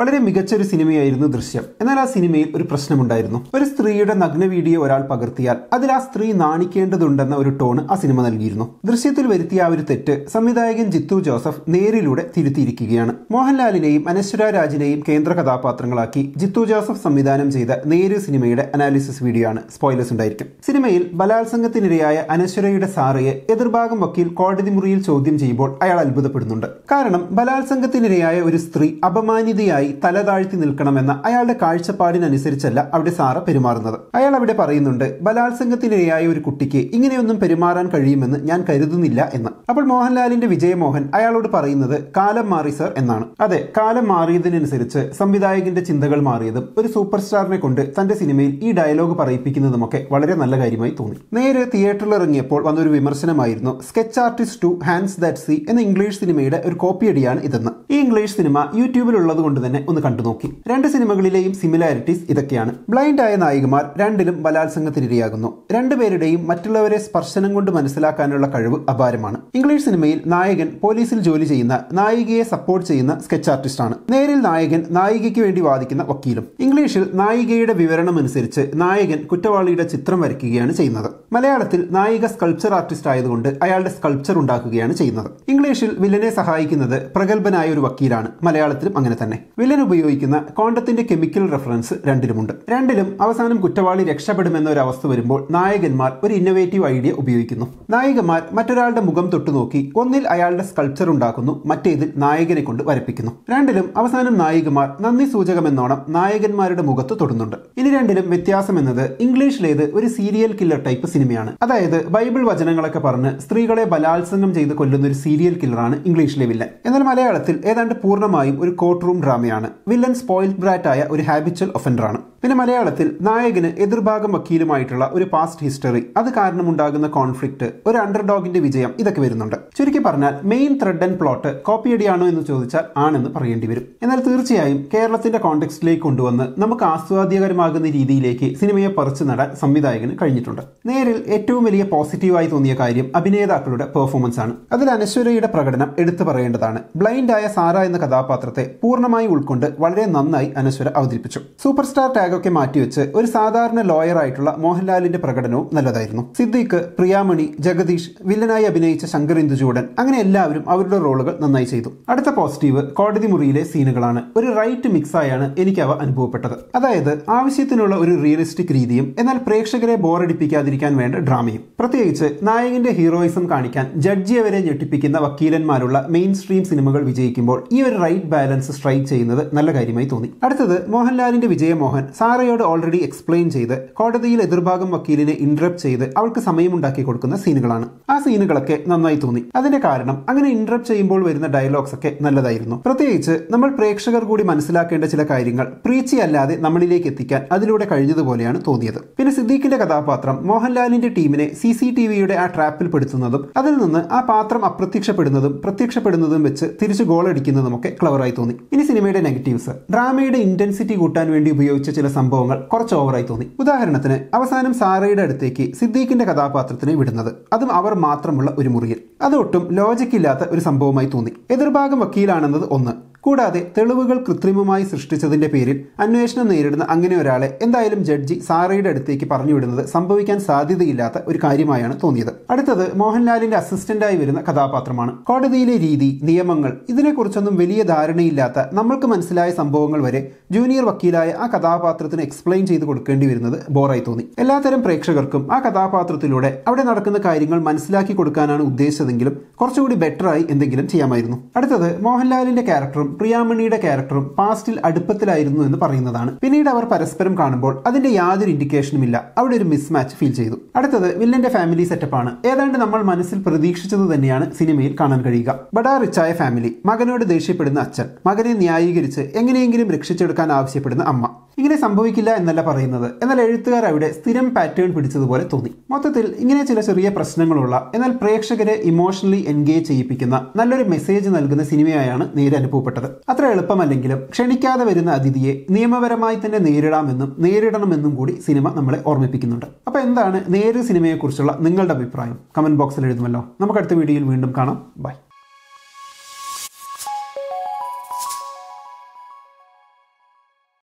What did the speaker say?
വളരെ മികച്ചൊരു സിനിമയായിരുന്നു ദൃശ്യം എന്നാൽ ആ സിനിമയിൽ ഒരു പ്രശ്നമുണ്ടായിരുന്നു ഒരു സ്ത്രീയുടെ നഗ്ന വീഡിയോ ഒരാൾ പകർത്തിയാൽ അതിൽ ആ സ്ത്രീ നാണിക്കേണ്ടതുണ്ടെന്ന ഒരു ടോൺ ആ സിനിമ നൽകിയിരുന്നു ദൃശ്യത്തിൽ വരുത്തിയ ആ ഒരു തെറ്റ് സംവിധായകൻ ജിത്തു ജോസഫ് നേരിലൂടെ തിരുത്തിയിരിക്കുകയാണ് മോഹൻലാലിനെയും അനശ്വര രാജിനെയും കേന്ദ്ര കഥാപാത്രങ്ങളാക്കി ജിത്തു ജോസഫ് സംവിധാനം ചെയ്ത നേര് സിനിമയുടെ അനാലിസിസ് വീഡിയോ ആണ് സ്പോയിലേഴ്സ് ഉണ്ടായിരിക്കും സിനിമയിൽ ബലാത്സംഗത്തിനിരയായ അനശ്വരയുടെ സാറയെ എതിർഭാഗം വക്കീൽ കോടതി മുറിയിൽ ചോദ്യം ചെയ്യുമ്പോൾ അയാൾ അത്ഭുതപ്പെടുന്നുണ്ട് കാരണം ബലാത്സംഗത്തിനിരയായ ഒരു സ്ത്രീ അപമാനിതയായി മുന്നിലായി തല താഴ്ത്തി നിൽക്കണമെന്ന അയാളുടെ കാഴ്ചപ്പാടിനനുസരിച്ചല്ല അവിടെ സാറ പെരുമാറുന്നത് അയാൾ അവിടെ പറയുന്നുണ്ട് ബലാത്സംഗത്തിനിരയായ ഒരു കുട്ടിക്ക് ഇങ്ങനെയൊന്നും പെരുമാറാൻ കഴിയുമെന്ന് ഞാൻ കരുതുന്നില്ല എന്ന് അപ്പോൾ മോഹൻലാലിന്റെ വിജയമോഹൻ അയാളോട് പറയുന്നത് കാലം മാറി സർ എന്നാണ് അതെ കാലം മാറിയതിനനുസരിച്ച് സംവിധായകന്റെ ചിന്തകൾ മാറിയതും ഒരു സൂപ്പർ സ്റ്റാറിനെ കൊണ്ട് തന്റെ സിനിമയിൽ ഈ ഡയലോഗ് പറയിപ്പിക്കുന്നതുമൊക്കെ വളരെ നല്ല കാര്യമായി തോന്നി നേരെ തിയേറ്ററിൽ ഇറങ്ങിയപ്പോൾ വന്നൊരു വിമർശനമായിരുന്നു sketch artist two hands that see എന്ന ഇംഗ്ലീഷ് സിനിമയുടെ ഒരു കോപ്പിയടിയാണ് ഇതെന്ന് ഈ ഇംഗ്ലീഷ് സിനിമ യൂട്യൂബിലുള്ളത് കൊണ്ട് തന്നെ ഒന്ന് കണ്ടു നോക്കി രണ്ട് സിനിമകളിലെയും സിമിലാരിറ്റീസ് ഇതൊക്കെയാണ് ബ്ലൈൻഡ് ആയ നായികമാർ രണ്ടിലും ബലാത്സംഗത്തിനിരയാകുന്നു രണ്ടുപേരുടെയും മറ്റുള്ളവരെ സ്പർശനം കൊണ്ട് മനസ്സിലാക്കാനുള്ള കഴിവ് അപാരമാണ് ഇംഗ്ലീഷ് സിനിമയിൽ നായകൻ പോലീസിൽ ജോലി ചെയ്യുന്ന നായികയെ സപ്പോർട്ട് ചെയ്യുന്ന സ്കെച്ച് ആർട്ടിസ്റ്റ് ആണ് നേരിൽ നായകൻ നായികയ്ക്ക് വേണ്ടി വാദിക്കുന്ന വക്കീലും ഇംഗ്ലീഷിൽ നായികയുടെ വിവരണം അനുസരിച്ച് നായകൻ കുറ്റവാളിയുടെ ചിത്രം വരയ്ക്കുകയാണ് ചെയ്യുന്നത് മലയാളത്തിൽ നായിക സ്കൾപ്ചർ ആർട്ടിസ്റ്റ് ആയതുകൊണ്ട് അയാളുടെ സ്കൾപ്ചർ ഉണ്ടാക്കുകയാണ് ചെയ്യുന്നത് ഇംഗ്ലീഷിൽ വില്ലനെ സഹായിക്കുന്നത് പ്രഗത്ഭനായ ഒരു വക്കീലാണ് മലയാളത്തിലും അങ്ങനെ തന്നെ വില്ലൻ ഉപയോഗിക്കുന്ന കോണ്ടത്തിന്റെ കെമിക്കൽ റെഫറൻസ് രണ്ടിലുമുണ്ട് രണ്ടിലും അവസാനം കുറ്റവാളി രക്ഷപ്പെടുമെന്ന ഒരു അവസ്ഥ വരുമ്പോൾ നായകന്മാർ ഒരു ഇന്നൊവേറ്റീവ് ഐഡിയ ഉപയോഗിക്കുന്നു നായികമാർ മറ്റൊരാളുടെ മുഖം തൊട്ടുനോക്കി ഒന്നിൽ അയാളുടെ സ്കൾപ്ചർ ഉണ്ടാക്കുന്നു മറ്റേതിൽ നായകനെ കൊണ്ട് വരപ്പിക്കുന്നു രണ്ടിലും അവസാനം നായികമാർ നന്ദി സൂചകമെന്നോണം നായകന്മാരുടെ മുഖത്ത് തൊടുന്നുണ്ട് ഇനി രണ്ടിലും വ്യത്യാസം എന്നത് ഇംഗ്ലീഷിലേത് ഒരു സീരിയൽ കില്ലർ ടൈപ്പ് സിനിമയാണ് അതായത് ബൈബിൾ വചനങ്ങളൊക്കെ പറഞ്ഞ് സ്ത്രീകളെ ബലാത്സംഗം ചെയ്ത് കൊല്ലുന്ന ഒരു സീരിയൽ കില്ലറാണ് ഇംഗ്ലീഷിലെ വില്ലൻ എന്നാൽ മലയാളത്തിൽ ഏതാണ്ട് പൂർണ്ണമായും ഒരു കോർട്ട് റൂം ഡ്രാമയാണ് വില്ലൻ സ്പോയിൽഡ് ബ്രാറ്റായ ഒരു ഹാബിച്വൽ ഒഫൻഡറാണ് പിന്നെ മലയാളത്തിൽ നായകന് എതിർഭാഗം വക്കീലുമായിട്ടുള്ള ഒരു പാസ്റ്റ് ഹിസ്റ്ററി അത് കാരണമുണ്ടാകുന്ന കോൺഫ്ലിക്ട് ഒരു അണ്ടർഡോഗിന്റെ വിജയം ഇതൊക്കെ വരുന്നുണ്ട് ചുരുക്കി പറഞ്ഞാൽ മെയിൻ ത്രെഡ് ആൻഡ് പ്ലോട്ട് കോപ്പിയടിയാണോ എന്ന് ചോദിച്ചാൽ ആണെന്ന് പറയേണ്ടി വരും എന്നാൽ തീർച്ചയായും കേരളത്തിന്റെ കോണ്ടെക്സ്റ്റിലേക്ക് കൊണ്ടുവന്ന് നമുക്ക് ആസ്വാദ്യകരമാകുന്ന രീതിയിലേക്ക് സിനിമയെ പറിച്ചു നടാൻ സംവിധായകന് കഴിഞ്ഞിട്ടുണ്ട് നേരിൽ ഏറ്റവും വലിയ പോസിറ്റീവായി തോന്നിയ കാര്യം അഭിനേതാക്കളുടെ പെർഫോമൻസ് ആണ് അതിൽ അനശ്വരയുടെ പ്രകടനം എടുത്തു പറയേണ്ടതാണ് ബ്ലൈൻഡായ സാര എന്ന കഥാപാത്രത്തെ പൂർണ്ണമായി ഉൾക്കൊണ്ട് വളരെ നന്നായി അനശ്വര അവതരിപ്പിച്ചു സൂപ്പർ സ്റ്റാർ ത്യാഗമൊക്കെ മാറ്റിവെച്ച് ഒരു സാധാരണ ലോയർ ആയിട്ടുള്ള മോഹൻലാലിന്റെ പ്രകടനവും നല്ലതായിരുന്നു സിദ്ദീഖ് പ്രിയാമണി ജഗദീഷ് വില്ലനായി അഭിനയിച്ച ശങ്കർ ഇന്ദുചൂടൻ അങ്ങനെ എല്ലാവരും അവരുടെ റോളുകൾ നന്നായി ചെയ്തു അടുത്ത പോസിറ്റീവ് കോടതി മുറിയിലെ സീനുകളാണ് ഒരു റൈറ്റ് മിക്സായാണ് എനിക്ക് അവ അനുഭവപ്പെട്ടത് അതായത് ആവശ്യത്തിനുള്ള ഒരു റിയലിസ്റ്റിക് രീതിയും എന്നാൽ പ്രേക്ഷകരെ ബോറടിപ്പിക്കാതിരിക്കാൻ വേണ്ട ഡ്രാമയും പ്രത്യേകിച്ച് നായകന്റെ ഹീറോയിസം കാണിക്കാൻ ജഡ്ജിയെ വരെ ഞെട്ടിപ്പിക്കുന്ന വക്കീലന്മാരുള്ള മെയിൻ സ്ട്രീം സിനിമകൾ വിജയിക്കുമ്പോൾ ഈ ഒരു റൈറ്റ് ബാലൻസ് സ്ട്രൈക്ക് ചെയ്യുന്നത് നല്ല കാര്യമായി തോന്നി അടുത്തത് മോഹൻലാലിന്റെ വിജയമോഹൻ സാറയോട് ഓൾറെഡി എക്സ്പ്ലെയിൻ ചെയ്ത് കോടതിയിൽ എതിർഭാഗം വക്കീലിനെ ഇന്ററപ്റ്റ് ചെയ്ത് അവൾക്ക് സമയമുണ്ടാക്കി കൊടുക്കുന്ന സീനുകളാണ് ആ സീനുകളൊക്കെ നന്നായി തോന്നി അതിന്റെ കാരണം അങ്ങനെ ഇന്ററപ്റ്റ് ചെയ്യുമ്പോൾ വരുന്ന ഡയലോഗ്സ് ഒക്കെ നല്ലതായിരുന്നു പ്രത്യേകിച്ച് നമ്മൾ പ്രേക്ഷകർ കൂടി മനസ്സിലാക്കേണ്ട ചില കാര്യങ്ങൾ പ്രീച്ചി അല്ലാതെ നമ്മളിലേക്ക് എത്തിക്കാൻ അതിലൂടെ കഴിഞ്ഞതുപോലെയാണ് തോന്നിയത് പിന്നെ സിദ്ദീഖിന്റെ കഥാപാത്രം മോഹൻലാലിന്റെ ടീമിനെ സി സി ടി വിയുടെ ആ ട്രാപ്പിൽ പെടുത്തുന്നതും അതിൽ നിന്ന് ആ പാത്രം അപ്രത്യക്ഷപ്പെടുന്നതും പ്രത്യക്ഷപ്പെടുന്നതും വെച്ച് തിരിച്ച് ഗോൾ ഒക്കെ ക്ലവറായി തോന്നി ഇനി സിനിമയുടെ നെഗറ്റീവ്സ് ഡ്രാമയുടെ ഇന്റൻസിറ്റി കൂട്ടാൻ വേണ്ടി ഉപയോഗിച്ച ചില സംഭവങ്ങൾ കുറച്ച് ഓവറായി തോന്നി ഉദാഹരണത്തിന് അവസാനം സാറയുടെ അടുത്തേക്ക് സിദ്ദീഖിന്റെ കഥാപാത്രത്തിനെ വിടുന്നത് അതും അവർ മാത്രമുള്ള ഒരു മുറിയിൽ അതൊട്ടും ലോജിക്കില്ലാത്ത ഒരു സംഭവമായി തോന്നി എതിർഭാഗം വക്കീലാണെന്നത് ഒന്ന് കൂടാതെ തെളിവുകൾ കൃത്രിമമായി സൃഷ്ടിച്ചതിന്റെ പേരിൽ അന്വേഷണം നേരിടുന്ന അങ്ങനെ ഒരാളെ എന്തായാലും ജഡ്ജി സാറയുടെ അടുത്തേക്ക് പറഞ്ഞുവിടുന്നത് സംഭവിക്കാൻ സാധ്യതയില്ലാത്ത ഒരു കാര്യമായാണ് തോന്നിയത് അടുത്തത് മോഹൻലാലിന്റെ അസിസ്റ്റന്റായി വരുന്ന കഥാപാത്രമാണ് കോടതിയിലെ രീതി നിയമങ്ങൾ ഇതിനെക്കുറിച്ചൊന്നും വലിയ ധാരണയില്ലാത്ത നമ്മൾക്ക് മനസ്സിലായ സംഭവങ്ങൾ വരെ ജൂനിയർ വക്കീലായ ആ കഥാപാത്രത്തിന് എക്സ്പ്ലെയിൻ ചെയ്ത് കൊടുക്കേണ്ടി വരുന്നത് ബോറായി തോന്നി എല്ലാത്തരം പ്രേക്ഷകർക്കും ആ കഥാപാത്രത്തിലൂടെ അവിടെ നടക്കുന്ന കാര്യങ്ങൾ മനസ്സിലാക്കി കൊടുക്കാനാണ് ഉദ്ദേശിച്ചതെങ്കിലും കുറച്ചുകൂടി ബെറ്ററായി എന്തെങ്കിലും ചെയ്യാമായിരുന്നു അടുത്തത് മോഹൻലാലിന്റെ ക്യാരക്ടറും പ്രിയാമണിയുടെ ക്യാരക്ടറും പാസ്റ്റിൽ അടുപ്പത്തിലായിരുന്നു എന്ന് പറയുന്നതാണ് പിന്നീട് അവർ പരസ്പരം കാണുമ്പോൾ അതിന്റെ യാതൊരു ഇൻഡിക്കേഷനും ഇല്ല അവിടെ ഒരു മിസ്മാച്ച് ഫീൽ ചെയ്തു അടുത്തത് വില്ലന്റെ ഫാമിലി സെറ്റപ്പാണ് ഏതാണ്ട് നമ്മൾ മനസ്സിൽ പ്രതീക്ഷിച്ചത് തന്നെയാണ് സിനിമയിൽ കാണാൻ കഴിയുക ബഡാ റിച്ചായ ഫാമിലി മകനോട് ദേഷ്യപ്പെടുന്ന അച്ഛൻ മകനെ ന്യായീകരിച്ച് എങ്ങനെയെങ്കിലും രക്ഷിച്ചെടുക്കാൻ ആവശ്യപ്പെടുന്ന അമ്മ ഇങ്ങനെ സംഭവിക്കില്ല എന്നല്ല പറയുന്നത് എന്നാൽ എഴുത്തുകാർ അവിടെ സ്ഥിരം പാറ്റേൺ പിടിച്ചതുപോലെ തോന്നി മൊത്തത്തിൽ ഇങ്ങനെ ചില ചെറിയ പ്രശ്നങ്ങളുള്ള എന്നാൽ പ്രേക്ഷകരെ ഇമോഷണലി എൻഗേജ് ചെയ്യിപ്പിക്കുന്ന നല്ലൊരു മെസ്സേജ് നൽകുന്ന സിനിമയായാണ് നേരെ അനുഭവപ്പെട്ടത് അത്ര എളുപ്പമല്ലെങ്കിലും ക്ഷണിക്കാതെ വരുന്ന അതിഥിയെ നിയമപരമായി തന്നെ നേരിടാമെന്നും നേരിടണമെന്നും കൂടി സിനിമ നമ്മളെ ഓർമ്മിപ്പിക്കുന്നുണ്ട് അപ്പോൾ എന്താണ് നേര് സിനിമയെക്കുറിച്ചുള്ള നിങ്ങളുടെ അഭിപ്രായം കമന്റ് ബോക്സിൽ എഴുതുമല്ലോ നമുക്ക് അടുത്ത വീഡിയോയിൽ വീണ്ടും കാണാം ബൈ